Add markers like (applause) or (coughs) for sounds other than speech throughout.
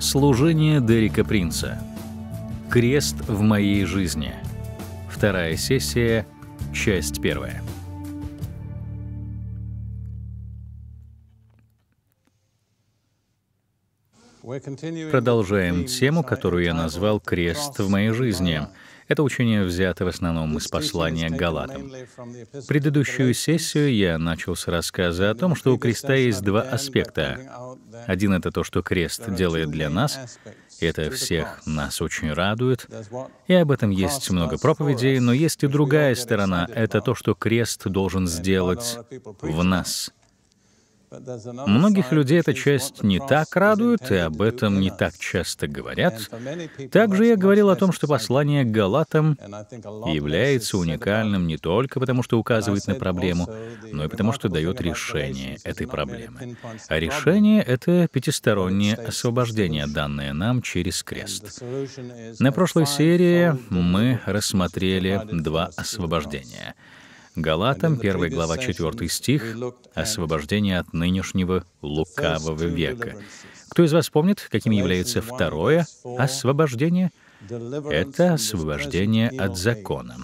Служение Дерека Принца. Крест в моей жизни. Вторая сессия, часть первая. Продолжаем тему, которую я назвал «Крест в моей жизни», это учение взято в основном из послания к Галатам. Предыдущую сессию я начал с рассказа о том, что у креста есть два аспекта. Один — это то, что крест делает для нас, это всех нас очень радует, и об этом есть много проповедей, но есть и другая сторона — это то, что крест должен сделать в нас — Многих людей эта часть не так радует, и об этом не так часто говорят. Также я говорил о том, что послание к Галатам является уникальным не только потому, что указывает на проблему, но и потому, что дает решение этой проблемы. А решение — это пятистороннее освобождение, данное нам через крест. На прошлой серии мы рассмотрели два освобождения — Галатам, 1 глава, 4 стих, освобождение от нынешнего лукавого века. Кто из вас помнит, каким является второе освобождение? Это освобождение от закона.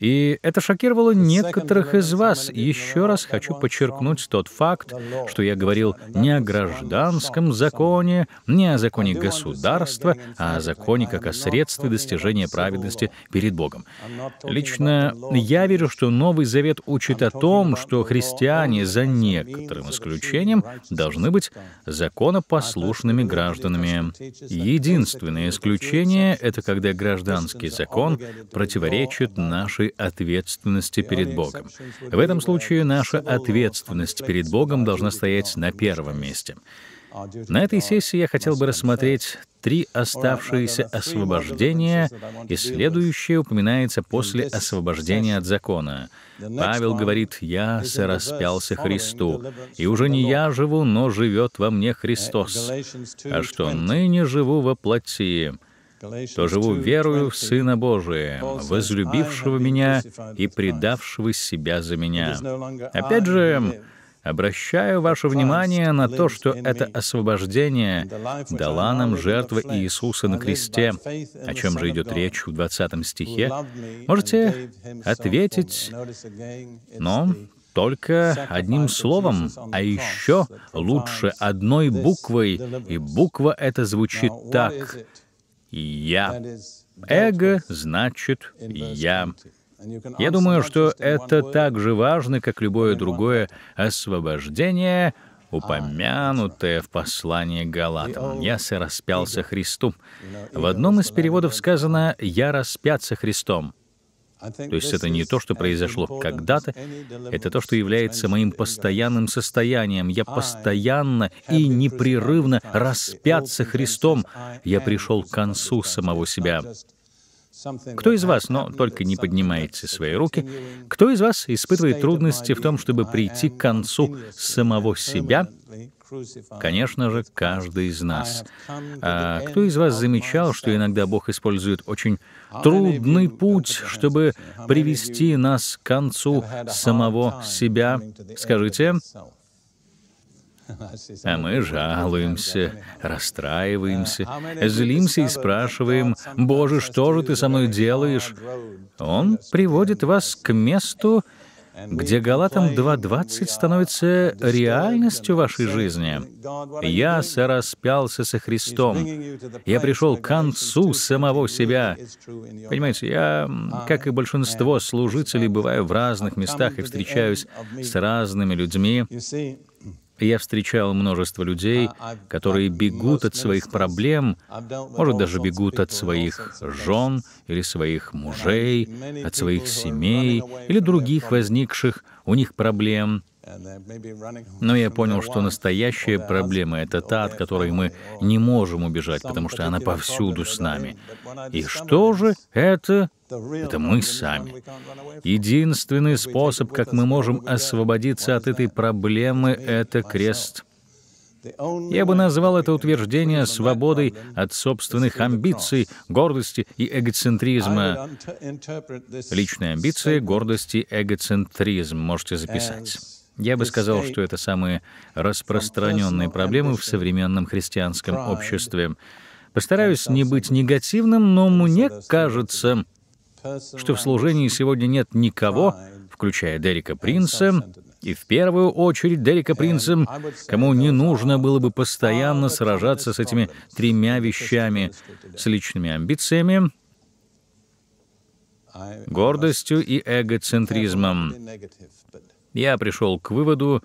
И это шокировало некоторых из вас. Еще раз хочу подчеркнуть тот факт, что я говорил не о гражданском законе, не о законе государства, а о законе как о средстве достижения праведности перед Богом. Лично я верю, что Новый Завет учит о том, что христиане, за некоторым исключением, должны быть законопослушными гражданами. Единственное исключение — это когда гражданский закон противоречит нашей ответственности перед Богом. В этом случае наша ответственность перед Богом должна стоять на первом месте. А на этой сессии я хотел бы рассмотреть три оставшиеся освобождения, и следующее упоминается после освобождения от закона. Павел говорит, «Я сораспялся Христу, и уже не я живу, но живет во мне э, Христос. А что ныне живу во плоти, то живу верою в Сына Божия, возлюбившего меня и предавшего себя за меня. Опять же, Обращаю ваше внимание на то, что это освобождение дала нам жертва Иисуса на кресте, о чем же идет речь в 20 стихе. Можете ответить, но только одним словом, а еще лучше одной буквой, и буква эта звучит так «я». Эго значит «я». Я думаю, что это так же важно, как любое другое освобождение, упомянутое в послании Галатам. «Я сораспялся Христу». В одном из переводов сказано «я распят Христом». То есть это не то, что произошло когда-то, это то, что является моим постоянным состоянием. Я постоянно и непрерывно распят со Христом. Я пришел к концу самого себя. Кто из вас, но только не поднимайте свои руки, кто из вас испытывает трудности в том, чтобы прийти к концу самого себя Конечно же, каждый из нас. А кто из вас замечал, что иногда Бог использует очень трудный путь, чтобы привести нас к концу самого себя? Скажите, а мы жалуемся, расстраиваемся, злимся и спрашиваем, «Боже, что же ты со мной делаешь?» Он приводит вас к месту, где Галатам 2.20 становится реальностью вашей жизни. «Я сораспялся со Христом. Я пришел к концу самого себя». Понимаете, я, как и большинство служителей, бываю в разных местах и встречаюсь с разными людьми. Я встречал множество людей, а, а, которые а, бегут от своих проблем, может даже бегут от своих жен или своих мужей, от своих семей или других возникших у них проблем, Uh, Но я понял, что настоящая uh, проблема — это та, от которой мы не можем убежать, потому что она повсюду с нами. И что же это? Это мы сами. Единственный способ, как мы можем освободиться от этой проблемы, — это крест — я бы назвал это утверждение свободой от собственных амбиций, гордости и эгоцентризма. Личные амбиции, гордость и эгоцентризм можете записать. Я бы сказал, что это самые распространенные проблемы в современном христианском обществе. Постараюсь не быть негативным, но мне кажется, что в служении сегодня нет никого, включая Дерека Принца, и в первую очередь Дерека Принца, кому не нужно было бы постоянно сражаться с этими тремя вещами, с личными амбициями, гордостью и эгоцентризмом. Я пришел к выводу,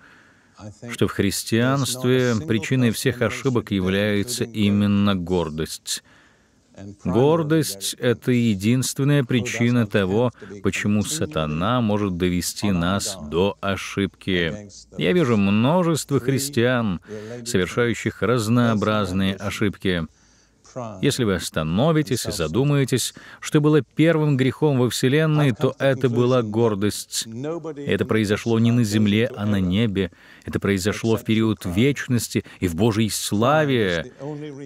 что в христианстве причиной всех ошибок является именно гордость. Гордость — это единственная причина того, почему сатана может довести нас до ошибки. Я вижу множество христиан, совершающих разнообразные ошибки. Если вы остановитесь и задумаетесь, что было первым грехом во Вселенной, то это была гордость. Это произошло не на земле, а на небе. Это произошло в период вечности и в Божьей славе.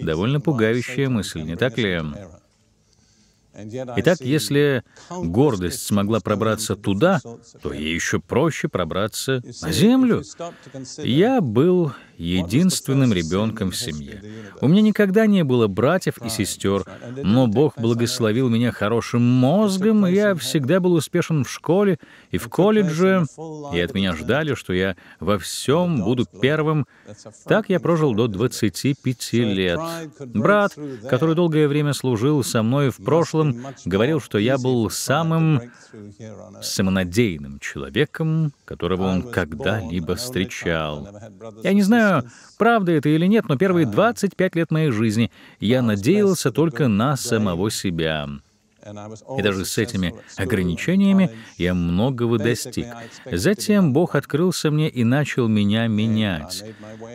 Довольно пугающая мысль, не так ли? Итак, если гордость смогла пробраться туда, то ей еще проще пробраться на землю. Я был единственным ребенком в семье. У меня никогда не было братьев и сестер, но Бог благословил меня хорошим мозгом, и я всегда был успешен в школе и в колледже, и от меня ждали, что я во всем буду первым. Так я прожил до 25 лет. Брат, который долгое время служил со мной в прошлом, говорил, что я был самым самонадеянным человеком, которого он когда-либо встречал. Я не знаю, знаю, правда это или нет, но первые 25 а, лет моей жизни я надеялся только на самого себя. И даже с этими ограничениями я многого достиг. Затем Бог открылся мне и начал меня менять.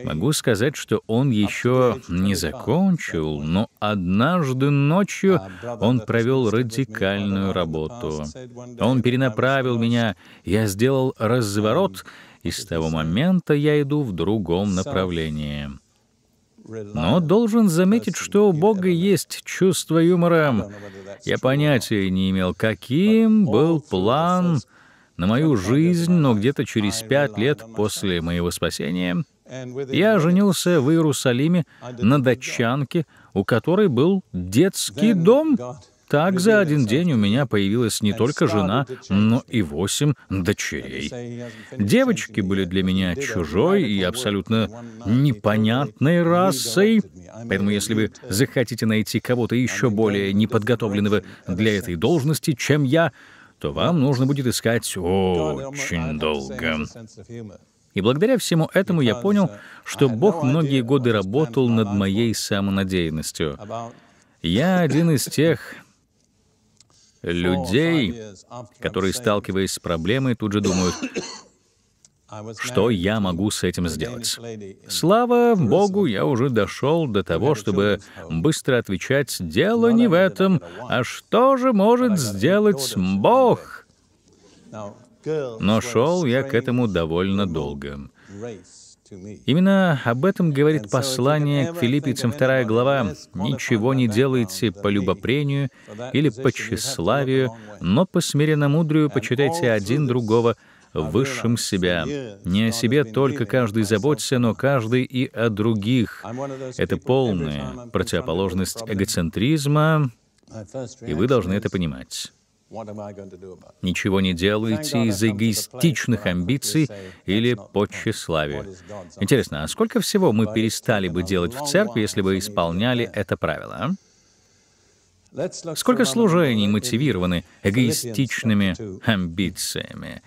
Могу сказать, что Он еще не закончил, но однажды ночью а, Он провел радикальную работу. Он перенаправил меня, я сделал разворот, и с того момента я иду в другом направлении. Но должен заметить, что у Бога есть чувство юмора. Я понятия не имел, каким был план на мою жизнь, но где-то через пять лет после моего спасения я женился в Иерусалиме на датчанке, у которой был детский дом. Так за один день у меня появилась не только жена, но и восемь дочерей. Девочки были для меня чужой и абсолютно непонятной расой, поэтому если вы захотите найти кого-то еще более неподготовленного для этой должности, чем я, то вам нужно будет искать очень долго. И благодаря всему этому я понял, uh, что Бог многие годы работал над моей самонадеянностью. Я один из тех (laughs) людей, которые, сталкиваясь с проблемой, тут же думают, что я могу с этим сделать? Слава Богу, я уже дошел до того, чтобы быстро отвечать, дело не в этом, а что же может сделать Бог? Но шел я к этому довольно долго. Именно об этом говорит послание к филиппийцам 2 глава. «Ничего не делайте по любопрению или по тщеславию, но по смиренно смиренномудрию почитайте один другого высшим себя. Не о себе только каждый заботься, но каждый и о других. Это полная противоположность эгоцентризма, и вы должны это понимать. Ничего не делаете из за эгоистичных амбиций или по тщеславию. Интересно, а сколько всего мы перестали бы делать в церкви, если бы исполняли это правило? А? Сколько служений мотивированы эгоистичными амбициями?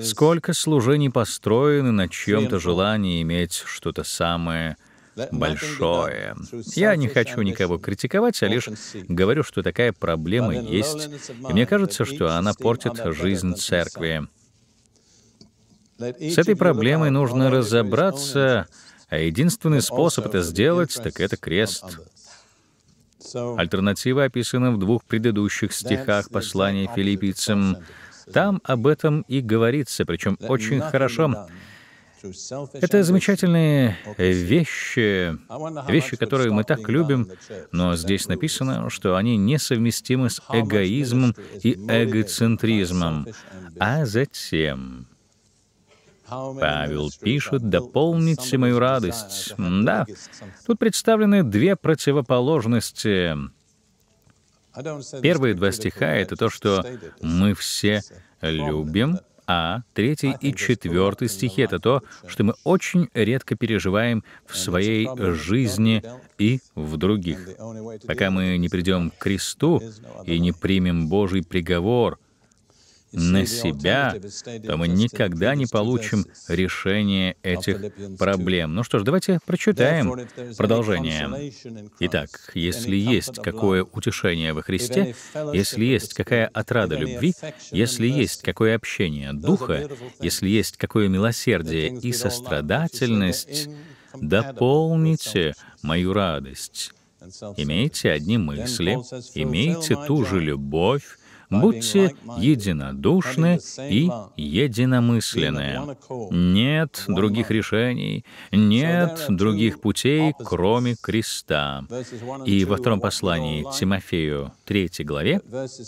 Сколько служений построены на чьем-то желании иметь что-то самое большое. Я не хочу никого критиковать, а лишь говорю, что такая проблема есть. И мне кажется, что она портит жизнь церкви. С этой проблемой нужно разобраться, а единственный способ это сделать, так это крест. Альтернатива описана в двух предыдущих стихах послания филиппийцам. Там об этом и говорится, причем очень хорошо. Это замечательные э, вещи, вещи, которые мы так любим, uh, но здесь написано, что они несовместимы с эгоизмом и эгоцентризмом. Uh, а затем Павел пишет, «Дополните мою радость». Да, тут представлены две противоположности. Первые два стиха — это то, что мы все любим, а, 3 и 4 стихи — это то, что мы очень редко переживаем в своей жизни и в других. Пока мы не придем к кресту и не примем Божий приговор, на себя, то мы никогда не получим решение этих проблем. Ну что ж, давайте прочитаем продолжение. Итак, если есть какое утешение во Христе, если есть какая отрада любви, если есть какое общение духа, если есть какое милосердие и сострадательность, дополните мою радость. Имейте одни мысли, имейте ту же любовь, Будьте единодушны и единомысленные. Нет других решений, нет других путей, кроме креста. И во втором послании Тимофею 3 главе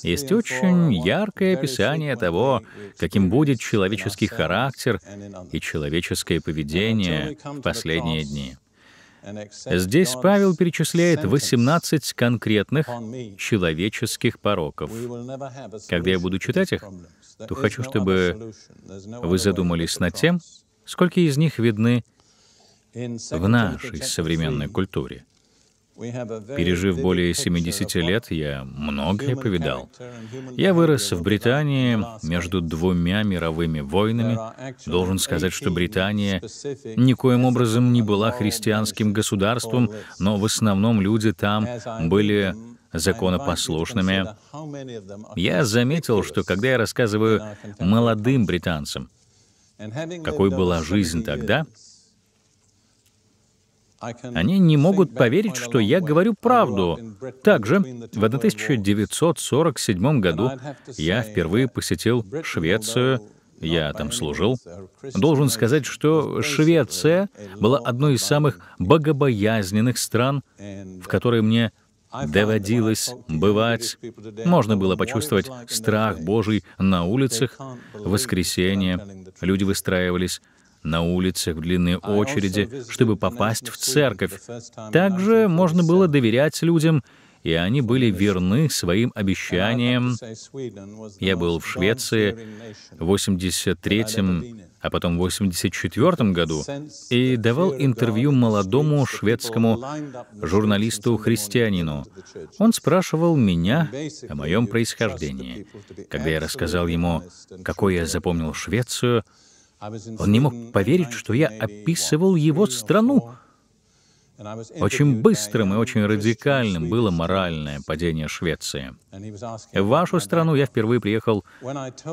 есть очень яркое описание того, каким будет человеческий характер и человеческое поведение в последние дни. Здесь Павел перечисляет 18 конкретных человеческих пороков. Когда я буду читать их, то хочу, чтобы вы задумались над тем, сколько из них видны в нашей современной культуре. Пережив более 70 лет, я многое повидал. Я вырос в Британии между двумя мировыми войнами. Должен сказать, что Британия никоим образом не была христианским государством, но в основном люди там были законопослушными. Я заметил, что когда я рассказываю молодым британцам, какой была жизнь тогда, они не могут поверить, что я говорю правду. Также в 1947 году я впервые посетил Швецию, я там служил. Должен сказать, что Швеция была одной из самых богобоязненных стран, в которой мне доводилось бывать. Можно было почувствовать страх Божий на улицах. В воскресенье люди выстраивались на улицах, в длинной очереди, чтобы попасть в церковь. Также можно было доверять людям, и они были верны своим обещаниям. Я был в Швеции в 83-м, а потом в 84 году и давал интервью молодому шведскому журналисту-христианину. Он спрашивал меня о моем происхождении. Когда я рассказал ему, какой я запомнил Швецию, он не мог поверить, что я описывал его страну. Очень быстрым и очень радикальным было моральное падение Швеции. В вашу страну я впервые приехал в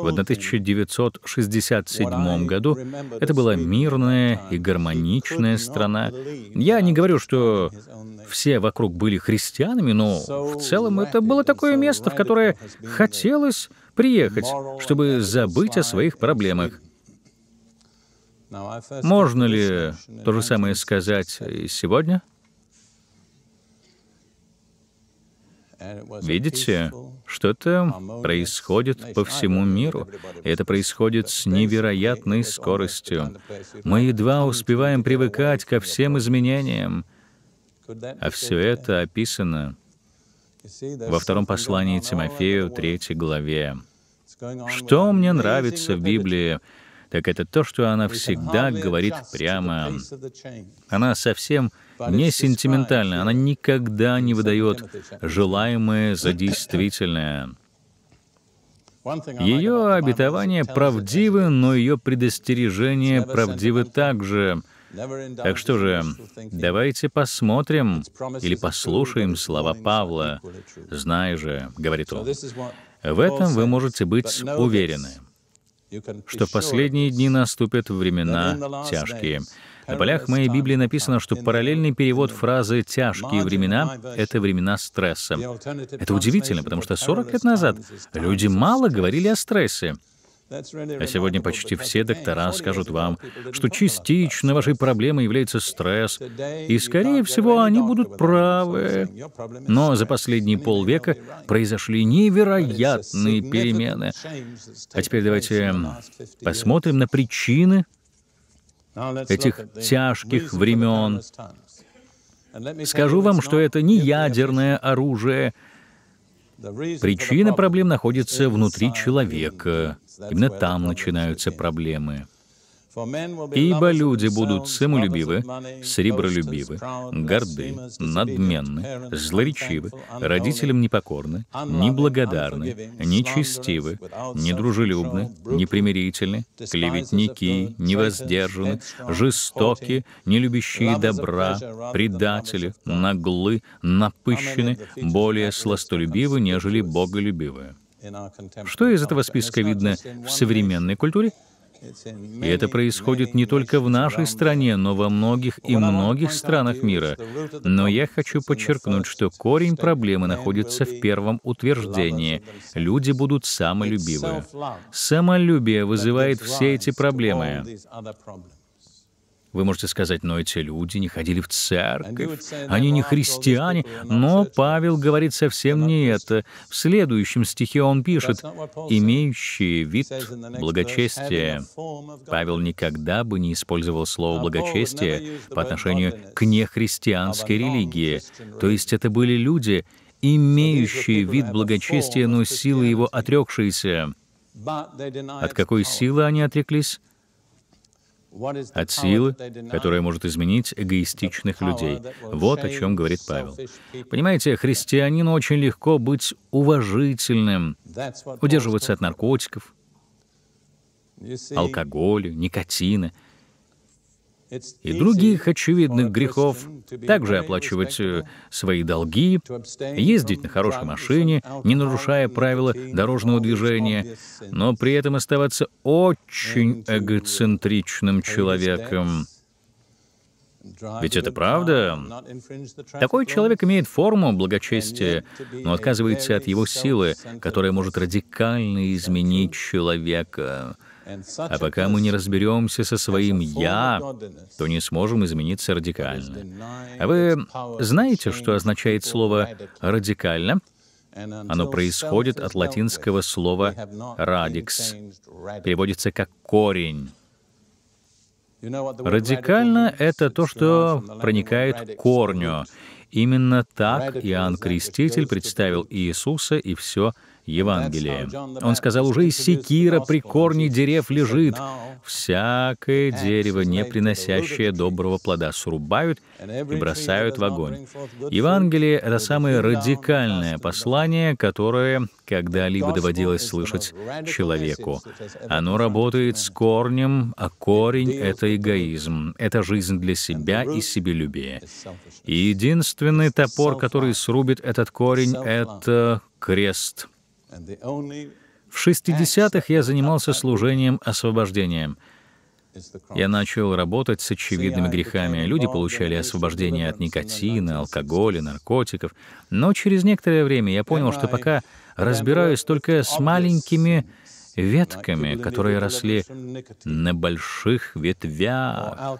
1967 году. Это была мирная и гармоничная страна. Я не говорю, что все вокруг были христианами, но в целом это было такое место, в которое хотелось приехать, чтобы забыть о своих проблемах. Можно ли то же самое сказать и сегодня? Видите, что то происходит по всему миру. Это происходит с невероятной скоростью. Мы едва успеваем привыкать ко всем изменениям. А все это описано во втором послании Тимофею, третьей главе. Что мне нравится в Библии? так это то, что она всегда говорит прямо. Она совсем не сентиментальна, она никогда не выдает желаемое за действительное. Ее обетования правдивы, но ее предостережения правдивы также. Так что же, давайте посмотрим или послушаем слова Павла. «Знай же», — говорит он, — «в этом вы можете быть уверены» что последние дни наступят времена тяжкие. На полях моей Библии написано, что параллельный перевод фразы «тяжкие времена» — это времена стресса. Это удивительно, потому что 40 лет назад люди мало говорили о стрессе. А сегодня почти все доктора скажут вам, что частично вашей проблемой является стресс, и, скорее всего, они будут правы. Но за последние полвека произошли невероятные перемены. А теперь давайте посмотрим на причины этих тяжких времен. Скажу вам, что это не ядерное оружие — Причина проблем находится внутри человека. Именно там начинаются проблемы. Ибо люди будут самолюбивы, сребролюбивы, горды, надменны, злоречивы, родителям непокорны, неблагодарны, нечестивы, недружелюбны, непримирительны, клеветники, невоздержаны, жестоки, нелюбящие добра, предатели, наглы, напыщены, более сластолюбивы, нежели боголюбивы. Что из этого списка видно в современной культуре? И это происходит не только в нашей стране, но во многих и многих странах мира. Но я хочу подчеркнуть, что корень проблемы находится в первом утверждении. Люди будут самолюбивы. Самолюбие вызывает все эти проблемы. Вы можете сказать, но эти люди не ходили в церковь, они не христиане, но Павел говорит совсем не это. В следующем стихе он пишет, «имеющие вид благочестия». Павел никогда бы не использовал слово «благочестие» по отношению к нехристианской религии. То есть это были люди, имеющие вид благочестия, но силы его отрекшиеся. От какой силы они отреклись? от силы, которая может изменить эгоистичных людей. Вот о чем говорит Павел. Понимаете, христианину очень легко быть уважительным, удерживаться от наркотиков, алкоголя, никотина — и других очевидных грехов, также оплачивать э, свои долги, ездить на хорошей машине, не нарушая правила дорожного движения, но при этом оставаться очень эгоцентричным человеком. Ведь это правда. Такой человек имеет форму благочестия, но отказывается от его силы, которая может радикально изменить человека. А пока мы не разберемся со своим «я», то не сможем измениться радикально. А вы знаете, что означает слово «радикально»? Оно происходит от латинского слова «радикс». Переводится как «корень». Радикально — это то, что проникает к корню. Именно так Иоанн Креститель представил Иисуса и все Евангелие. Он сказал, уже из секира при корне дерев лежит. Всякое дерево, не приносящее доброго плода, срубают и бросают в огонь. Евангелие — это самое радикальное послание, которое когда-либо доводилось слышать человеку. Оно работает с корнем, а корень — это эгоизм, это жизнь для себя и себелюбие. И единственный топор, который срубит этот корень, — это крест — в 60-х я занимался служением освобождением. Я начал работать с очевидными грехами. Люди получали освобождение от никотина, алкоголя, наркотиков. Но через некоторое время я понял, что пока разбираюсь только с маленькими ветками, которые росли на больших ветвях.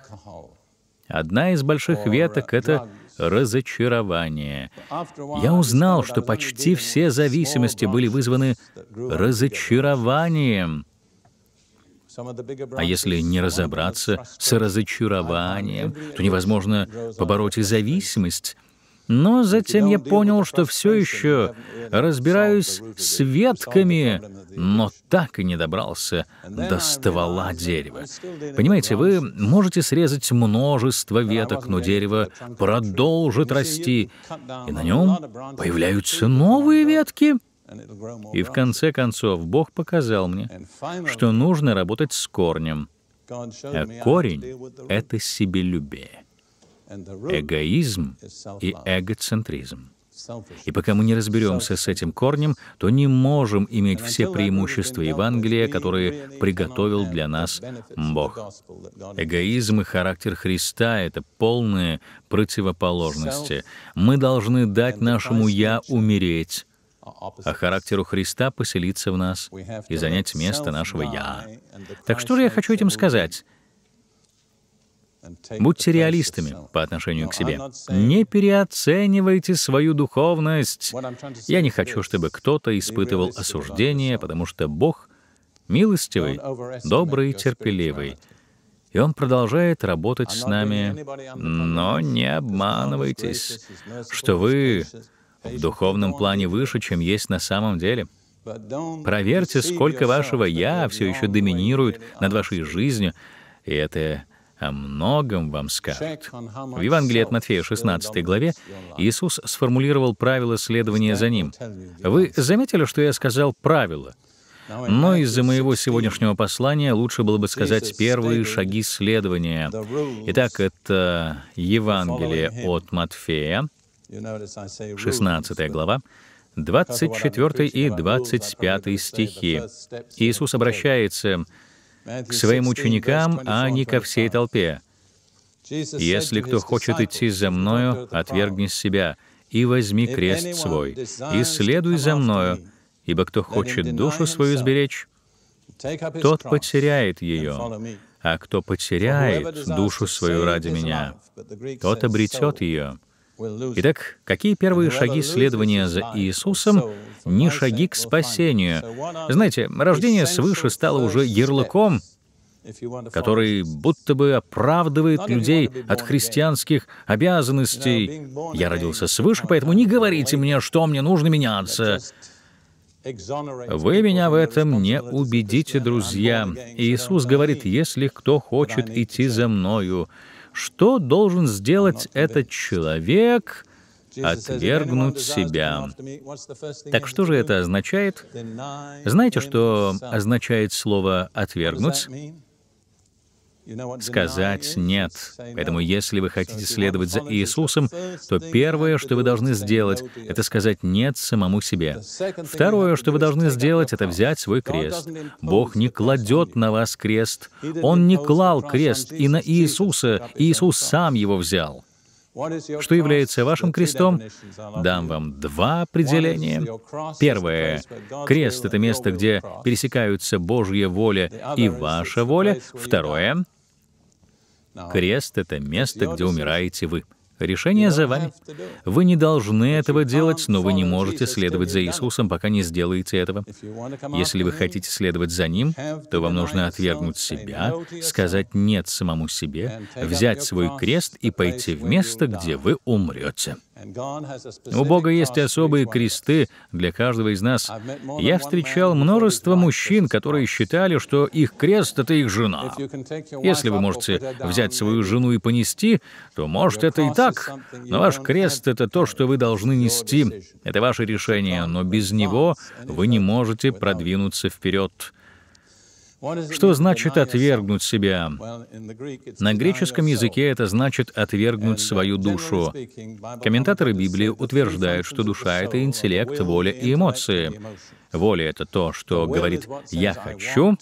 Одна из больших веток — это разочарование. Я узнал, что почти все зависимости были вызваны разочарованием. А если не разобраться с разочарованием, то невозможно побороть и зависимость. Но затем я понял, что все еще разбираюсь с ветками, но так и не добрался до ствола дерева. Понимаете, вы можете срезать множество веток, но дерево продолжит расти, и на нем появляются новые ветки. И в конце концов Бог показал мне, что нужно работать с корнем. А корень — это себелюбие эгоизм и эгоцентризм. И пока мы не разберемся с этим корнем, то не можем иметь все преимущества Евангелия, которые приготовил для нас Бог. Эгоизм и характер Христа — это полные противоположности. Мы должны дать нашему «я» умереть, а характеру Христа поселиться в нас и занять место нашего «я». Так что же я хочу этим сказать? Будьте реалистами по отношению к себе. Не переоценивайте свою духовность. Я не хочу, чтобы кто-то испытывал осуждение, потому что Бог милостивый, добрый и терпеливый. И Он продолжает работать с нами. Но не обманывайтесь, что вы в духовном плане выше, чем есть на самом деле. Проверьте, сколько вашего «я» все еще доминирует над вашей жизнью, и это о многом вам скажет. В Евангелии от Матфея 16 главе Иисус сформулировал правила следования за Ним. Вы заметили, что я сказал правила, но из-за моего сегодняшнего послания лучше было бы сказать первые шаги следования. Итак, это Евангелие от Матфея, 16 глава, 24 и 25 стихи. Иисус обращается к своим ученикам, а не ко всей толпе. «Если кто хочет идти за Мною, отвергни себя, и возьми крест свой, и следуй за Мною, ибо кто хочет душу свою сберечь, тот потеряет ее, а кто потеряет душу свою ради Меня, тот обретет ее». Итак, какие первые шаги следования за Иисусом не шаги к спасению? Знаете, рождение свыше стало уже ярлыком, который будто бы оправдывает людей от христианских обязанностей. Я родился свыше, поэтому не говорите мне, что мне нужно меняться. Вы меня в этом не убедите, друзья. Иисус говорит, если кто хочет идти за Мною, что должен сделать этот человек, отвергнуть себя. Так что же это означает? Знаете, что означает слово «отвергнуть»? сказать «нет». Поэтому если вы хотите следовать за Иисусом, то первое, что вы должны сделать, это сказать «нет» самому себе. Второе, что вы должны сделать, это взять свой крест. Бог не кладет на вас крест. Он не клал крест и на Иисуса. Иисус сам его взял. Что является вашим крестом? Дам вам два определения. Первое. Крест — это место, где пересекаются Божья воля и ваша воля. Второе Крест — это место, где умираете вы. Решение за вами. Вы не должны этого делать, но вы не можете следовать за Иисусом, пока не сделаете этого. Если вы хотите следовать за Ним, то вам нужно отвергнуть себя, сказать «нет» самому себе, взять свой крест и пойти в место, где вы умрете. У Бога есть особые кресты для каждого из нас. Я встречал множество мужчин, которые считали, что их крест — это их жена. Если вы можете взять свою жену и понести, то, может, это и так, но ваш крест — это то, что вы должны нести. Это ваше решение, но без него вы не можете продвинуться вперед. Что значит отвергнуть себя? На греческом языке это значит отвергнуть свою душу. Комментаторы Библии утверждают, что душа — это интеллект, воля и эмоции. Воля — это то, что говорит «я хочу»,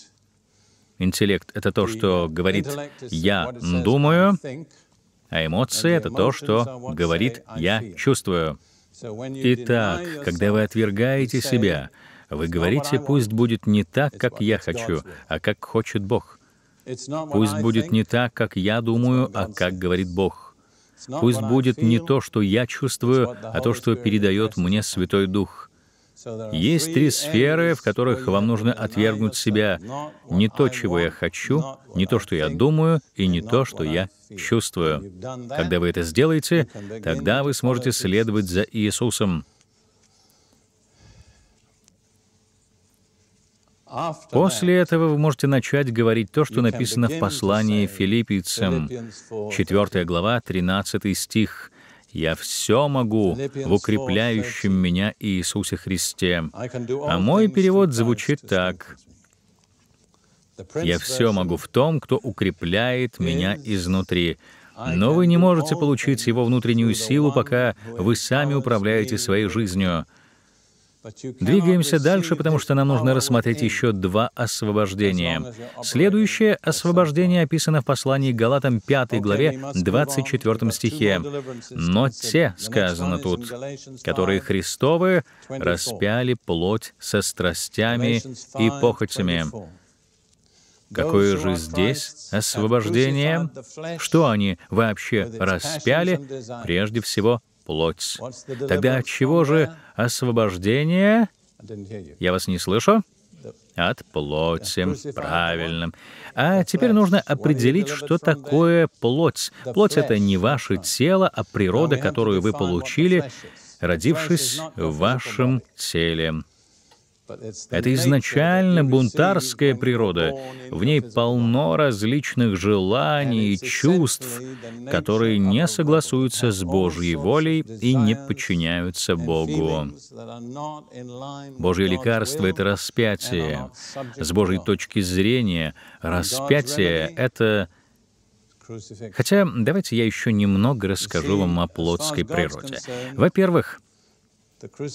интеллект — это то, что говорит «я думаю», а эмоции — это то, что говорит «я чувствую». Итак, когда вы отвергаете себя, вы говорите, пусть будет не так, как я хочу, а как хочет Бог. Пусть будет не так, как я думаю, а как говорит Бог. Пусть будет не то, что я чувствую, а то, что передает мне Святой Дух. Есть три сферы, в которых вам нужно отвергнуть себя. Не то, чего я хочу, не то, что я думаю, и не то, что я чувствую. Когда вы это сделаете, тогда вы сможете следовать за Иисусом. После этого вы можете начать говорить то, что написано в послании филиппийцам, 4 глава, 13 стих. «Я все могу в укрепляющем меня Иисусе Христе». А мой перевод звучит так. «Я все могу в том, кто укрепляет меня изнутри». Но вы не можете получить его внутреннюю силу, пока вы сами управляете своей жизнью. Двигаемся дальше, потому что нам нужно рассмотреть еще два освобождения. Следующее освобождение описано в послании Галатам 5 главе 24 стихе. «Но те, — сказано тут, — которые Христовы распяли плоть со страстями и похотями». Какое же здесь освобождение? Что они вообще распяли? Прежде всего, плоть. Тогда от чего же освобождение... Я вас не слышу? От плоти. Правильно. А теперь нужно определить, что такое плоть. Плоть — это не ваше тело, а природа, которую вы получили, родившись в вашем теле. Это изначально бунтарская природа. В ней полно различных желаний и чувств, которые не согласуются с Божьей волей и не подчиняются Богу. Божье лекарство — это распятие. С Божьей точки зрения распятие — это Хотя давайте я еще немного расскажу вам о плотской природе. Во-первых,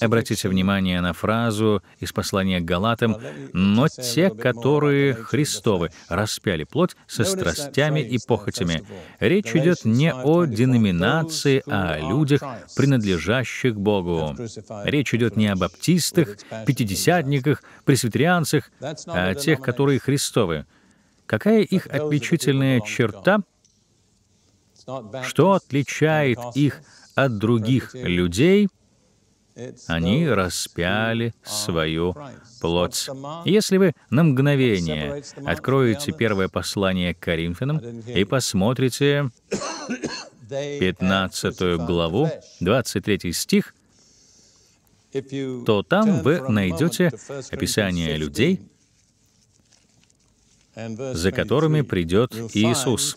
Обратите внимание на фразу из послания к Галатам, «но те, которые Христовы, распяли плоть со страстями и похотями». Речь идет не о деноминации, а о людях, принадлежащих Богу. Речь идет не о баптистах, пятидесятниках, пресвитерианцах, а о тех, которые Христовы. Какая их отличительная черта? Что отличает их от других людей — они распяли свою плоть. Если вы на мгновение откроете первое послание к Коринфянам и посмотрите 15 (coughs) главу, 23 стих, то там вы найдете описание людей, за которыми придет Иисус.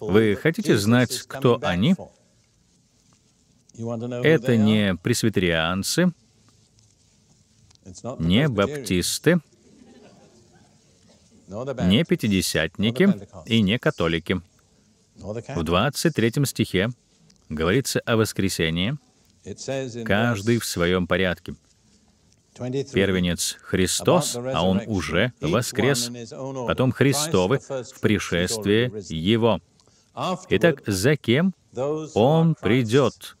Вы хотите знать, кто они? Это не пресвитерианцы, не баптисты, не пятидесятники и не католики. В 23 стихе говорится о воскресении, каждый в своем порядке. Первенец Христос, а он уже воскрес, потом Христовы в пришествии Его. Итак, за кем Он придет,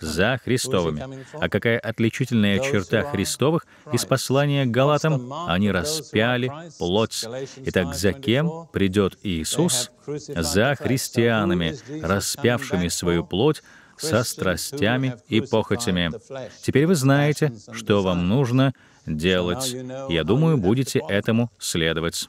за Христовыми. А какая отличительная черта Христовых из послания к Галатам? Они распяли плоть. Итак, за кем придет Иисус? За христианами, распявшими свою плоть со страстями и похотями. Теперь вы знаете, что вам нужно делать. Я думаю, будете этому следовать.